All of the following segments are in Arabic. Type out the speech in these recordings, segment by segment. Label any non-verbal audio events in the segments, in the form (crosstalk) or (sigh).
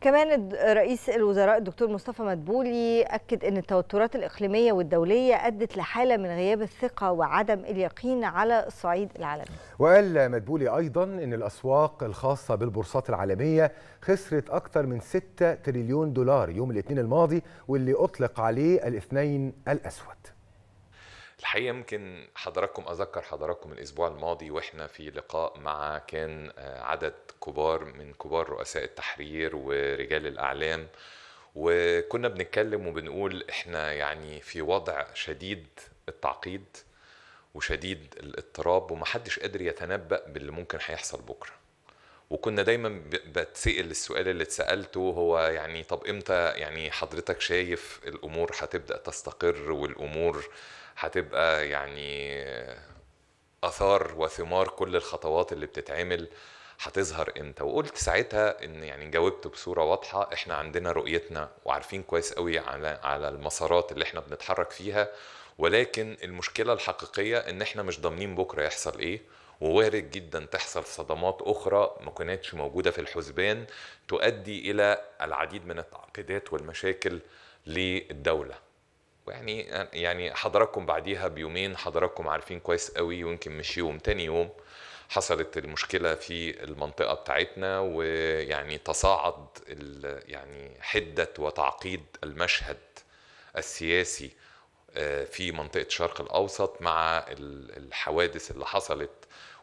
كمان رئيس الوزراء الدكتور مصطفى مدبولي أكد أن التوترات الإقليمية والدولية أدت لحالة من غياب الثقة وعدم اليقين على الصعيد العالمي وقال مدبولي أيضا أن الأسواق الخاصة بالبورصات العالمية خسرت أكثر من 6 تريليون دولار يوم الاثنين الماضي واللي أطلق عليه الاثنين الأسود الحقيقه يمكن حضراتكم اذكر حضراتكم الاسبوع الماضي واحنا في لقاء مع كان آه، عدد كبار من كبار رؤساء التحرير ورجال الاعلام وكنا بنتكلم وبنقول احنا يعني في وضع شديد التعقيد وشديد الاضطراب ومحدش قادر يتنبأ باللي ممكن هيحصل بكره وكنا دايما بتسأل السؤال اللي اتسألته هو يعني طب امتى يعني حضرتك شايف الامور هتبدأ تستقر والامور هتبقى يعني اثار وثمار كل الخطوات اللي بتتعمل هتظهر امتى وقلت ساعتها ان يعني جاوبت بصوره واضحه احنا عندنا رؤيتنا وعارفين كويس قوي على على المسارات اللي احنا بنتحرك فيها ولكن المشكله الحقيقيه ان احنا مش ضامنين بكره يحصل ايه ووارد جدا تحصل صدمات اخرى ما كانتش موجوده في الحسبان تؤدي الى العديد من التعقيدات والمشاكل للدوله ويعني يعني حضراتكم بعديها بيومين حضراتكم عارفين كويس قوي ويمكن مش يوم تاني يوم حصلت المشكلة في المنطقة بتاعتنا ويعني تصاعد يعني حدة وتعقيد المشهد السياسي آه، في منطقة الشرق الأوسط مع الحوادث اللي حصلت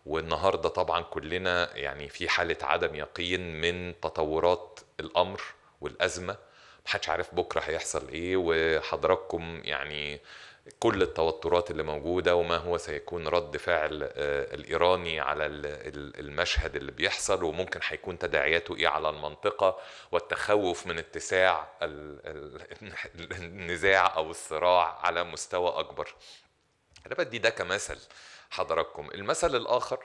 والنهاردة طبعا كلنا يعني في حالة عدم يقين من تطورات الأمر والأزمة محدش عارف بكره هيحصل ايه وحضراتكم يعني كل التوترات اللي موجوده وما هو سيكون رد فعل آه، الايراني على المشهد اللي بيحصل وممكن هيكون تداعياته ايه على المنطقه والتخوف من اتساع النزاع او الصراع على مستوى اكبر. انا بدي ده كمثل حضراتكم، المثل الاخر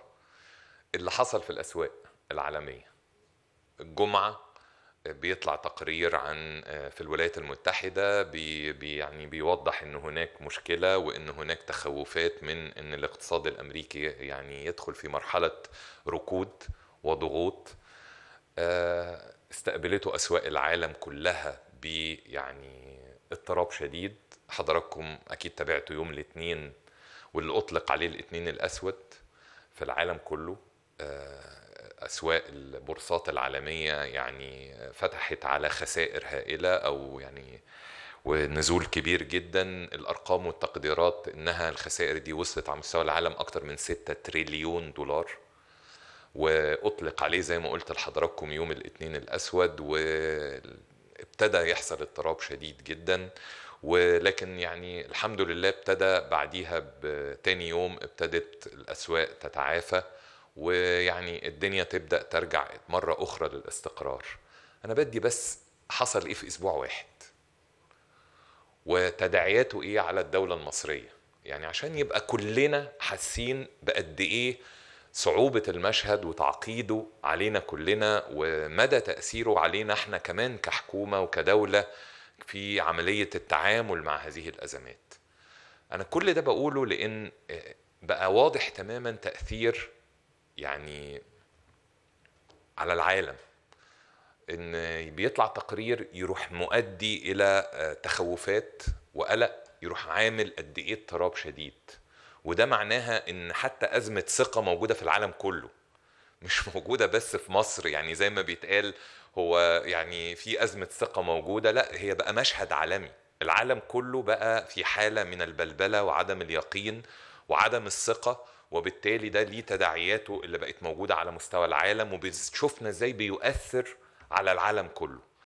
اللي حصل في الاسواق العالميه. الجمعه بيطلع تقرير عن آه، في الولايات المتحدة بي يعني بيوضح أن هناك مشكلة وأن هناك تخوفات من أن الاقتصاد الأمريكي يعني يدخل في مرحلة ركود وضغوط آه، استقبلته أسواق العالم كلها يعني اضطراب شديد حضراتكم أكيد تابعتوا يوم الاثنين واللي أطلق عليه الاثنين الأسود في العالم كله آه، اسواق البورصات العالميه يعني فتحت على خسائر هائله او يعني ونزول كبير جدا الارقام والتقديرات انها الخسائر دي وصلت على مستوى العالم اكتر من 6 تريليون دولار واطلق عليه زي ما قلت لحضراتكم يوم الاثنين الاسود وابتدى يحصل اضطراب شديد جدا ولكن يعني الحمد لله ابتدى بعديها بتاني يوم ابتدت الاسواق تتعافى ويعني الدنيا تبدا ترجع مره اخرى للاستقرار انا بدي بس حصل ايه في اسبوع واحد وتداعياته ايه على الدوله المصريه يعني عشان يبقى كلنا حاسين بقد ايه صعوبة المشهد وتعقيده علينا كلنا ومدى تأثيره علينا احنا كمان كحكومة وكدولة في عملية التعامل مع هذه الأزمات أنا كل ده بقوله لأن بقى واضح تماما تأثير يعني على العالم ان بيطلع تقرير يروح مؤدي الى آه، تخوفات وقلق يروح عامل قد ايه اضطراب شديد وده معناها ان حتى ازمه ثقه موجوده في العالم كله مش (laughs) موجوده بس في مصر يعني زي ما بيتقال هو يعني في ازمه ثقه موجوده لا هي بقى مشهد عالمي العالم كله بقى في حاله من البلبله وعدم اليقين وعدم الثقه وبالتالي ده ليه تداعياته اللي بقت موجوده على مستوى العالم وشفنا ازاي بيؤثر على العالم كله